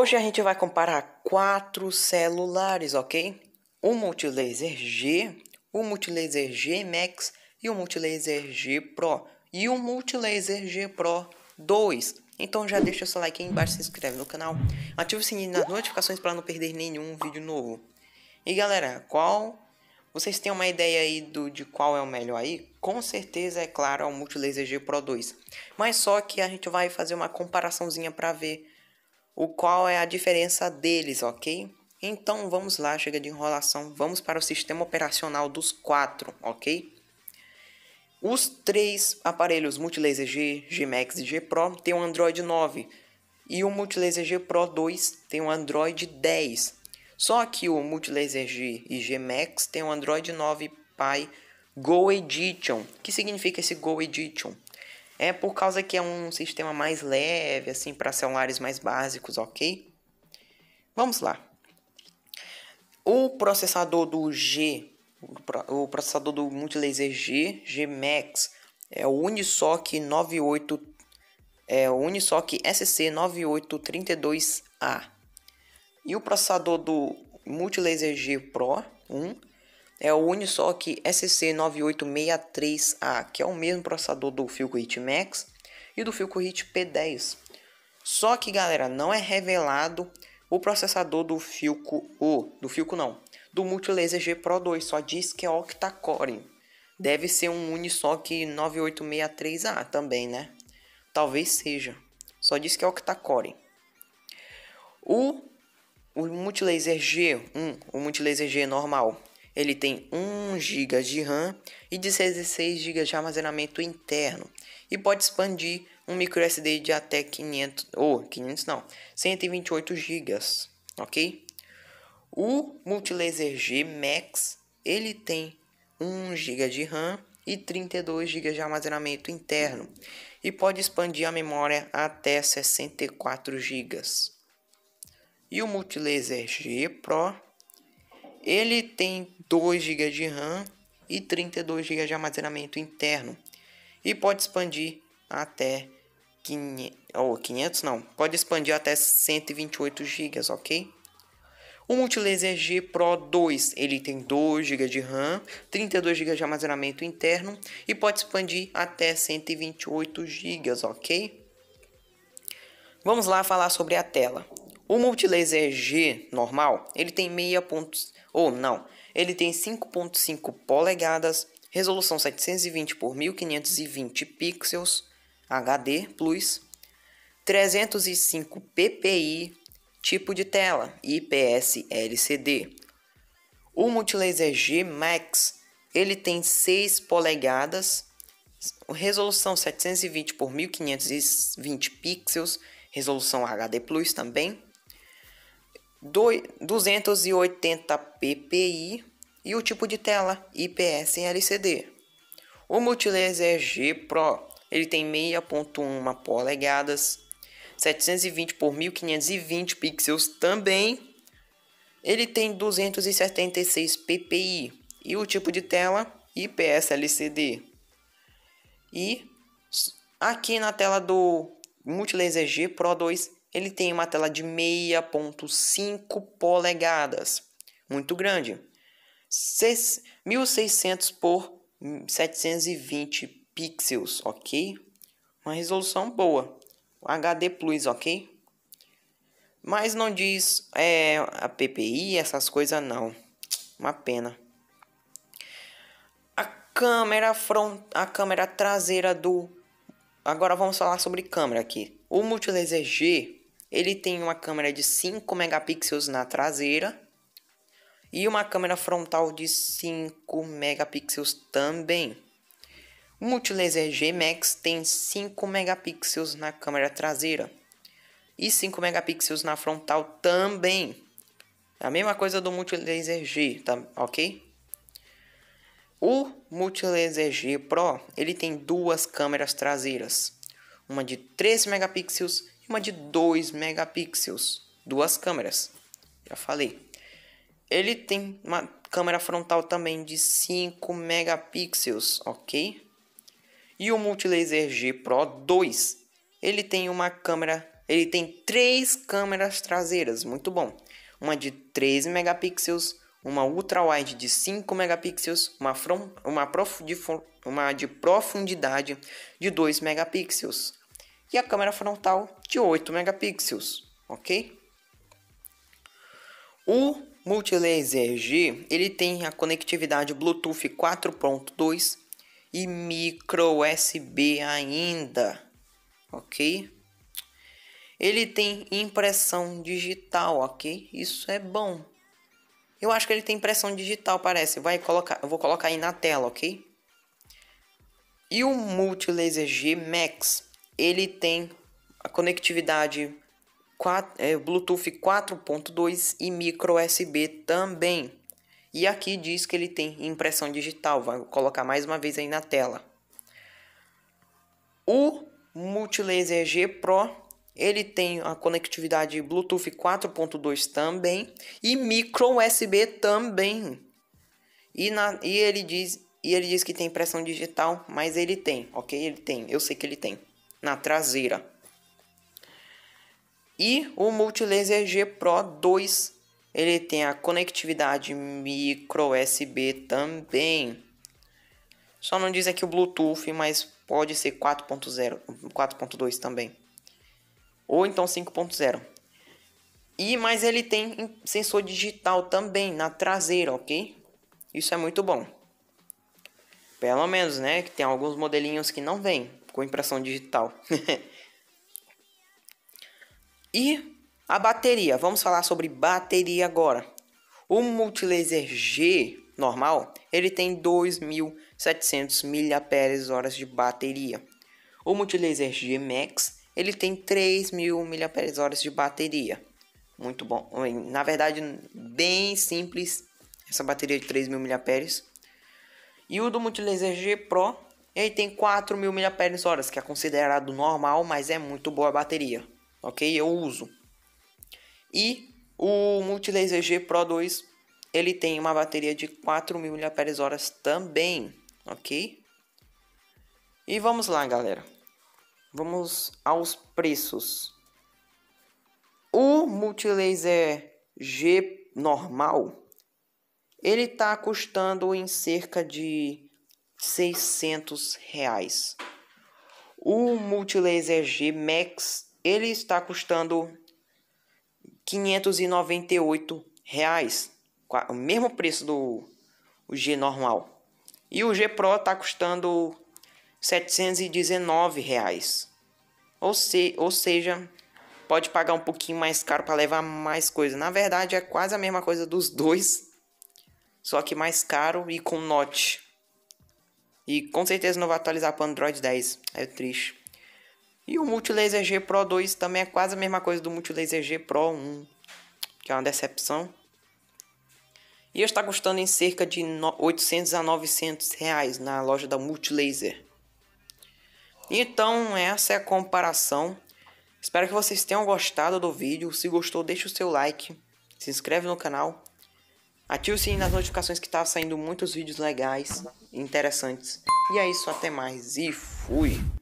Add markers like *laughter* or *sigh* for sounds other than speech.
Hoje a gente vai comparar quatro celulares, ok? O Multilaser G, o Multilaser G Max e o Multilaser G Pro. E o Multilaser G Pro 2. Então já deixa seu like aí embaixo, se inscreve no canal, ativa o sininho das notificações para não perder nenhum vídeo novo. E galera, qual... Vocês têm uma ideia aí do, de qual é o melhor aí? Com certeza, é claro, é o Multilaser G Pro 2. Mas só que a gente vai fazer uma comparaçãozinha para ver o qual é a diferença deles, ok? Então vamos lá, chega de enrolação, vamos para o sistema operacional dos quatro, ok? Os três aparelhos Multilaser G, G Max e G Pro têm um Android 9 e o Multilaser G Pro 2 tem um Android 10. Só que o Multilaser G e G Max tem um Android 9 Pie Go Edition. O que significa esse Go Edition? É por causa que é um sistema mais leve, assim, para celulares mais básicos, ok? Vamos lá. O processador do G, o processador do multilaser G, G Max, é o Unisoc 98 é o Unisoc SC9832A. E o processador do multilaser G Pro 1 é o Unisoc SC9863A, que é o mesmo processador do Filcorit Max e do Filcorit P10. Só que, galera, não é revelado o processador do Filco o, do Filco não, do Multilaser G Pro 2, só diz que é octa-core. Deve ser um Unisoc 9863A também, né? Talvez seja. Só diz que é octa-core. O, o Multilaser G1, o Multilaser G normal, ele tem 1 GB de RAM e 16 GB de armazenamento interno e pode expandir um micro SD de até 500 ou oh, 500 não, 128 GB, OK? O Multilaser G Max, ele tem 1 GB de RAM e 32 GB de armazenamento interno e pode expandir a memória até 64 GB. E o Multilaser G Pro, ele tem 2 GB de RAM e 32 GB de armazenamento interno e pode expandir até 500, ou 500 não, pode expandir até 128 GB, ok? O Multilaser G Pro 2, ele tem 2 GB de RAM, 32 GB de armazenamento interno e pode expandir até 128 GB, ok? Vamos lá falar sobre a tela. O multilaser G normal, ele tem meia pontos ou não, ele tem 5.5 polegadas, resolução 720 por 1520 pixels, HD Plus, 305 ppi, tipo de tela IPS LCD. O multilaser G Max, ele tem 6 polegadas, resolução 720 por 1520 pixels, resolução HD Plus também 280 ppi e o tipo de tela IPS em LCD. O Multilaser G Pro ele tem 6.1 polegadas, 720 por 1520 pixels também. Ele tem 276 ppi e o tipo de tela IPS LCD. E aqui na tela do Multilaser G Pro 2 ele tem uma tela de 6.5 polegadas, muito grande, 1600 por 720 pixels, ok? Uma resolução boa, HD Plus, ok? Mas não diz é, a PPI, essas coisas não, uma pena. A câmera front, a câmera traseira do Agora vamos falar sobre câmera aqui. O multilaser G ele tem uma câmera de 5 megapixels na traseira e uma câmera frontal de 5 megapixels também. O multilaser G-Max tem 5 megapixels na câmera traseira e 5 megapixels na frontal também. É a mesma coisa do multilaser G, tá OK? O multilaser G Pro, ele tem duas câmeras traseiras, uma de 3 megapixels uma de 2 megapixels, duas câmeras. Já falei. Ele tem uma câmera frontal também de 5 megapixels, ok? E o Multilaser G Pro 2, ele tem uma câmera, ele tem três câmeras traseiras, muito bom. Uma de 3 megapixels, uma ultra wide de 5 megapixels, uma, from, uma, prof, de, uma de profundidade de 2 megapixels e a câmera frontal de 8 megapixels, ok? O Multilaser G ele tem a conectividade Bluetooth 4.2 e micro USB ainda, ok? Ele tem impressão digital, ok? Isso é bom. Eu acho que ele tem impressão digital, parece. Vai colocar, eu vou colocar aí na tela, ok? E o Multilaser G Max ele tem a conectividade 4, é, Bluetooth 4.2 e micro USB também. E aqui diz que ele tem impressão digital, Vou colocar mais uma vez aí na tela. O Multilaser G Pro, ele tem a conectividade Bluetooth 4.2 também e micro USB também. E, na, e ele diz e ele diz que tem impressão digital, mas ele tem, ok? Ele tem, eu sei que ele tem na traseira. E o Multilaser G Pro 2, ele tem a conectividade micro USB também. Só não diz aqui o Bluetooth, mas pode ser 4.0, 4.2 também. Ou então 5.0. E mas ele tem sensor digital também na traseira, OK? Isso é muito bom. Pelo menos, né, que tem alguns modelinhos que não vem com impressão digital. *laughs* e a bateria, vamos falar sobre bateria agora. O multilaser G normal, ele tem 2700 mAh de bateria. O multilaser G Max, ele tem 3000 mAh de bateria. Muito bom. Na verdade, bem simples essa bateria de 3000 mAh. E o do multilaser G Pro, ele tem 4.000 mAh, que é considerado normal, mas é muito boa a bateria. Ok? Eu uso. E o Multilaser G Pro 2, ele tem uma bateria de 4.000 mAh também. Ok? E vamos lá, galera. Vamos aos preços. O Multilaser G normal, ele está custando em cerca de 600 reais. O Multilaser G Max ele está custando 598 reais, o mesmo preço do G normal. E o G Pro está custando 719 reais. Ou, se, ou seja, pode pagar um pouquinho mais caro para levar mais coisa. Na verdade, é quase a mesma coisa dos dois, só que mais caro e com note. E com certeza não vai atualizar para Android 10. É triste. E o Multilaser G Pro 2 também é quase a mesma coisa do Multilaser G Pro 1. Que é uma decepção. E está custando em cerca de 800 a 900 reais na loja da Multilaser. Então essa é a comparação. Espero que vocês tenham gostado do vídeo. Se gostou, deixe o seu like. Se inscreve no canal Ative o sininho nas notificações que tá saindo muitos vídeos legais, interessantes. E é isso, até mais e fui!